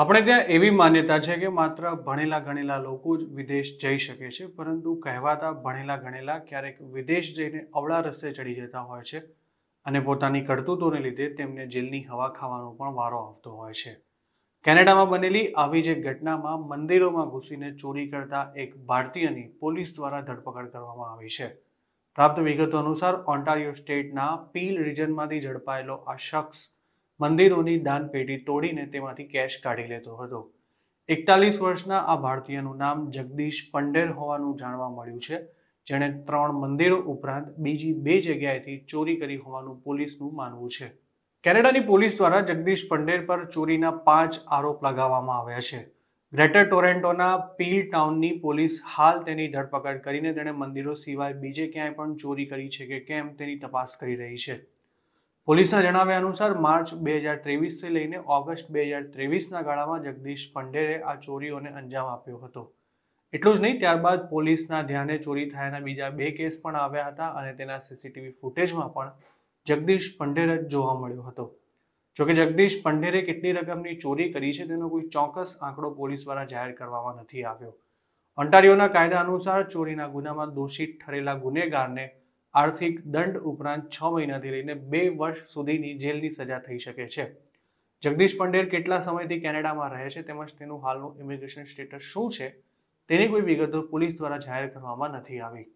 આપણે ત્યાં એવી માન્યતા છે કે માત્ર ભણેલા ગણેલા લોકો જ વિદેશ જઈ શકે છે પરંતુ કહેવાતા ભણેલા ગણેલા ક્યારેક વિદેશ જઈને અવળા રસ્તે ચડી જતા હોય છે અને પોતાની કરતૂતોને લીધે તેમને જેલની હવા ખાવાનો પણ વારો આવતો હોય છે કેનેડામાં બનેલી આવી જે ઘટનામાં મંદિરોમાં ઘૂસીને ચોરી કરતા એક ભારતીયની પોલીસ દ્વારા ધરપકડ કરવામાં આવી છે પ્રાપ્ત વિગતો અનુસાર ઓન્ટારિયો સ્ટેટના પીલ રિજનમાંથી ઝડપાયેલો આ શખ્સ મંદિરોની દાનપેટી તોડીને તેમાંથી કેશ કાઢી લેતો હતો એકતાલીસ વર્ષના આ ભારતીયનું નામ જગદીશ પંડેર હોવાનું જાણવા મળ્યું છે જેણે ત્રણ મંદિરો ઉપરાંત બીજી બે જગ્યાએથી ચોરી કરી હોવાનું પોલીસનું માનવું છે કેનેડાની પોલીસ દ્વારા જગદીશ પંડેર પર ચોરીના પાંચ આરોપ લગાવવામાં આવ્યા છે ગ્રેટર ટોરેન્ટોના પીલ ટાઉનની પોલીસ હાલ તેની ધરપકડ કરીને તેણે મંદિરો સિવાય બીજે ક્યાંય પણ ચોરી કરી છે કે કેમ તેની તપાસ કરી રહી છે પોલીસના જણાવ્યા અનુસાર માર્ચ બે હજાર ત્રેવીસથી લઈને ઓગસ્ટ બે હજાર ત્રેવીસના ગાળામાં જગદીશ પંડેરે આ ચોરીઓને અંજામ આપ્યો હતો એટલું જ નહીં ત્યારબાદ પોલીસના ધ્યાને ચોરી થયાના બીજા બે કેસ પણ આવ્યા હતા અને તેના સીસીટીવી ફૂટેજમાં પણ જગદીશ પંડેર જ જોવા મળ્યો હતો જોકે જગદીશ પંડેરે કેટલી રકમની ચોરી કરી છે તેનો કોઈ ચોક્કસ આંકડો પોલીસ દ્વારા જાહેર કરવામાં નથી આવ્યો ઓન્ટારિયોના કાયદા અનુસાર ચોરીના ગુનામાં દોષિત ઠરેલા ગુનેગારને આર્થિક દંડ ઉપરાંત છ મહિનાથી લઈને બે વર્ષ સુધીની જેલની સજા થઈ શકે છે જગદીશ પંડેર કેટલા સમયથી કેનેડામાં રહે છે તેમજ તેનું હાલનું ઇમિગ્રેશન સ્ટેટસ શું છે તેની કોઈ વિગતો પોલીસ દ્વારા જાહેર કરવામાં નથી આવી